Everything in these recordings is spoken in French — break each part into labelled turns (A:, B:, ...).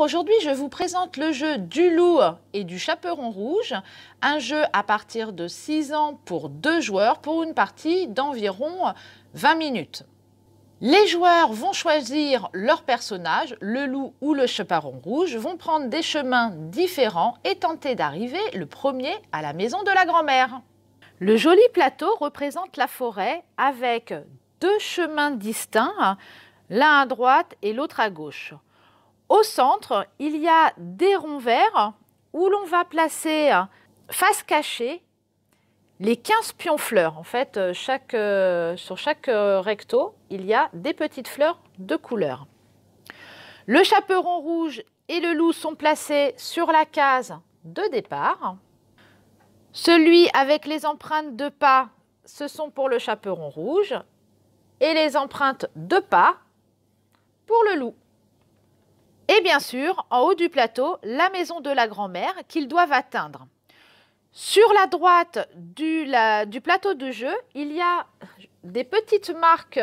A: aujourd'hui je vous présente le jeu du loup et du chaperon rouge, un jeu à partir de 6 ans pour deux joueurs pour une partie d'environ 20 minutes. Les joueurs vont choisir leur personnage, le loup ou le chaperon rouge, vont prendre des chemins différents et tenter d'arriver le premier à la maison de la grand-mère. Le joli plateau représente la forêt avec deux chemins distincts, l'un à droite et l'autre à gauche. Au centre, il y a des ronds verts où l'on va placer euh, face cachée les 15 pions fleurs. En fait, euh, euh, sur chaque recto, il y a des petites fleurs de couleur. Le chaperon rouge et le loup sont placés sur la case de départ. Celui avec les empreintes de pas, ce sont pour le chaperon rouge, et les empreintes de pas pour le loup. Et bien sûr, en haut du plateau, la maison de la grand-mère qu'ils doivent atteindre. Sur la droite du, plateau de jeu, il y a des petites marques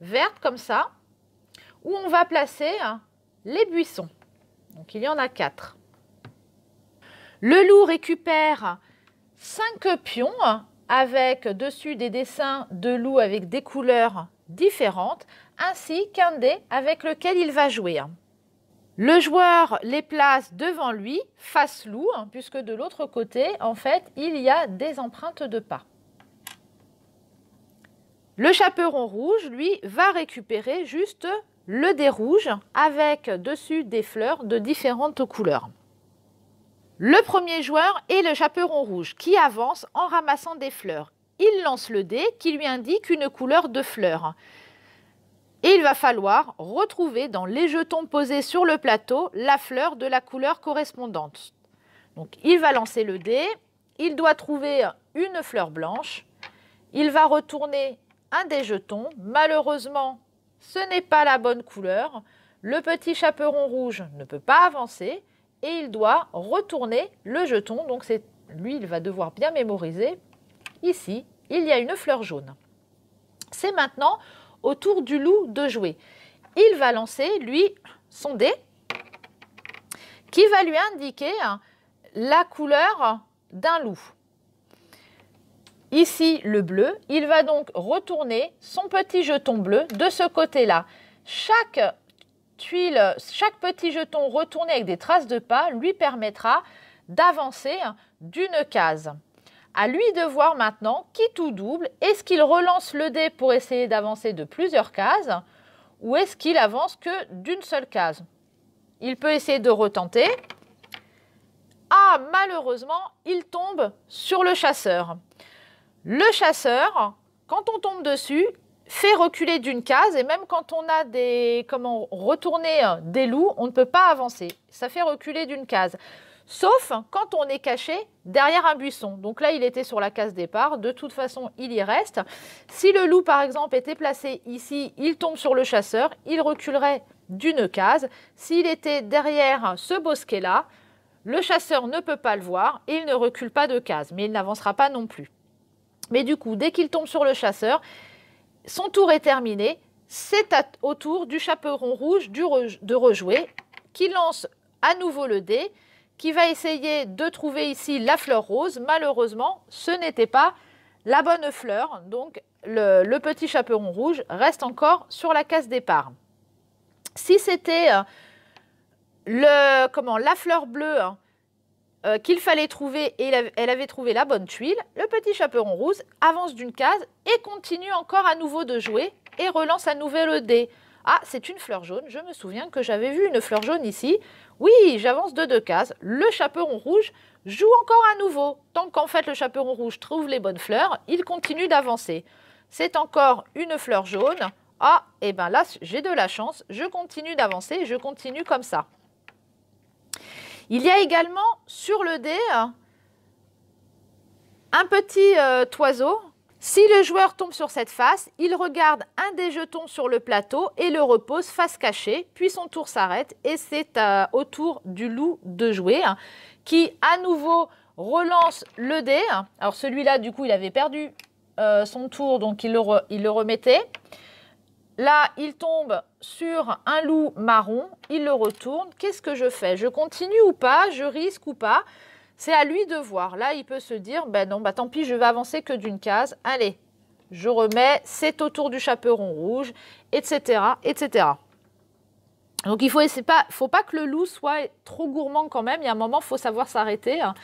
A: vertes comme ça, où on va placer hein, les buissons. Donc il y en a quatre. Le loup récupère cinq pions hein, avec dessus des dessins de loups avec des couleurs différentes, ainsi qu'un dé avec lequel il va jouer. Hein. Le joueur les place devant lui, face loup, hein, puisque de l'autre côté, en fait, il y a des empreintes de pas. Le chaperon rouge, lui, va récupérer juste le dé rouge avec dessus des fleurs de différentes couleurs. Le premier joueur est le chaperon rouge qui avance en ramassant des fleurs. Il lance le dé qui lui indique une couleur de fleurs il va falloir retrouver dans les jetons posés sur le plateau la fleur de la couleur correspondante. Donc il va lancer le dé, il doit trouver une fleur blanche, il va retourner un des jetons. Malheureusement, ce n'est pas la bonne couleur. Le petit chaperon rouge ne peut pas avancer et il doit retourner le jeton. Donc c'est lui, il va devoir bien mémoriser. Ici, il y a une fleur jaune. C'est maintenant autour du loup de jouer. Il va lancer, lui, son dé qui va lui indiquer hein, la couleur d'un loup. Ici, le bleu. Il va donc retourner son petit jeton bleu de ce côté-là. Chaque tuile, chaque petit jeton retourné avec des traces de pas lui permettra d'avancer hein, d'une case. À lui de voir maintenant qui tout double. Est-ce qu'il relance le dé pour essayer d'avancer de plusieurs cases ou est-ce qu'il avance que d'une seule case Il peut essayer de retenter. Ah, malheureusement, il tombe sur le chasseur. Le chasseur, quand on tombe dessus, fait reculer d'une case et même quand on a des comment retourner des loups, on ne peut pas avancer. Ça fait reculer d'une case sauf quand on est caché derrière un buisson. Donc là, il était sur la case départ, de toute façon, il y reste. Si le loup, par exemple, était placé ici, il tombe sur le chasseur, il reculerait d'une case. S'il était derrière ce bosquet-là, le chasseur ne peut pas le voir, il ne recule pas de case, mais il n'avancera pas non plus. Mais du coup, dès qu'il tombe sur le chasseur, son tour est terminé, c'est au tour du chaperon rouge de rejouer, qui lance à nouveau le dé, qui va essayer de trouver ici la fleur rose. Malheureusement, ce n'était pas la bonne fleur, donc le, petit chaperon rouge reste encore sur la case départ. Si c'était euh, le comment la fleur bleue hein, euh, qu'il fallait trouver et elle avait trouvé la bonne tuile, le petit chaperon rouge avance d'une case et continue encore à nouveau de jouer et relance à nouveau le dé. Ah, c'est une fleur jaune. Je me souviens que j'avais vu une fleur jaune ici. Oui, j'avance de deux cases. Le chaperon rouge joue encore à nouveau. Tant qu'en fait le chaperon rouge trouve les bonnes fleurs, il continue d'avancer. C'est encore une fleur jaune. Ah, et eh bien là, j'ai de la chance. Je continue d'avancer je continue comme ça. Il y a également sur le dé un petit euh, oiseau si le joueur tombe sur cette face, il regarde un des jetons sur le plateau et le repose face cachée, puis son tour s'arrête et c'est euh, au tour du loup de jouer, hein, qui à nouveau relance le dé. Alors celui-là, du coup, il avait perdu euh, son tour, donc il le remettait. Là, il tombe sur un loup marron, il le retourne. Qu'est-ce que je fais Je continue ou pas Je risque ou pas c'est à lui de voir. Là, il peut se dire, ben non, bah tant pis, je vais avancer que d'une case. Allez, je remets, c'est autour du chaperon rouge, etc., etc. Donc, il ne faut, pas, faut pas que le loup soit trop gourmand quand même. Il y a un moment, il faut savoir s'arrêter. Hein,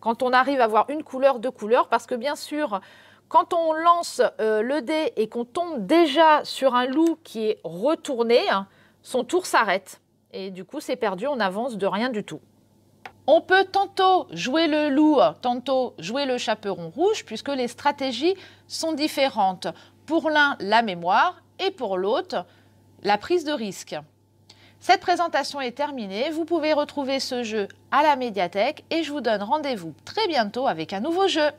A: quand on arrive à avoir une couleur, deux couleurs, parce que bien sûr, quand on lance euh, le dé et qu'on tombe déjà sur un loup qui est retourné, hein, son tour s'arrête. Et du coup, c'est perdu, on n'avance de rien du tout. On peut tantôt jouer le loup, tantôt jouer le chaperon rouge, puisque les stratégies sont différentes. Pour l'un, la mémoire, et pour l'autre, la prise de risque. Cette présentation est terminée. Vous pouvez retrouver ce jeu à la médiathèque et je vous donne rendez-vous très bientôt avec un nouveau jeu.